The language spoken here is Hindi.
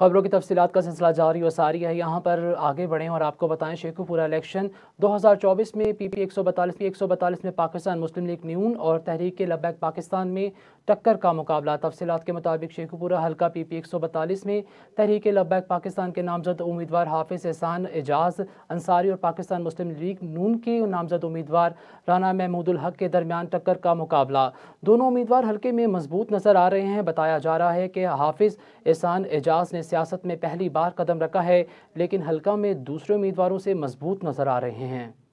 खबरों की तफसीत का सिलसिला जारी और सारी है यहाँ पर आगे बढ़ें और आपको बताएं शेखुपुरा इलेक्शन 2024 में पी पी एक सौ बतालीस पी एक सौ बतालीस में पाकिस्तान मुस्लिम लीग न्यून और तहरीक लबैक पाकिस्तान में टक्कर का मुकाबला तफसीत के मुताबिक शेखुपुरा हल्का पी पी एक सौ बतालीस में तहरीक लबैक पाकिस्तान के नामजद उम्मीदवार हाफिज एहसान एजाज अंसारी और पाकिस्तान मुस्लिम लीग नून के नामजद उम्मीदवार राना महमूदुल हक के दरमियान टक्कर का मुकाबला दोनों उम्मीदवार हल्के में मजबूत नजर आ रहे हैं बताया जा रहा है कि हाफिज एहसान एजाज ने सियासत में पहली बार कदम रखा है लेकिन हलका में दूसरे उम्मीदवारों से मजबूत नजर आ रहे हैं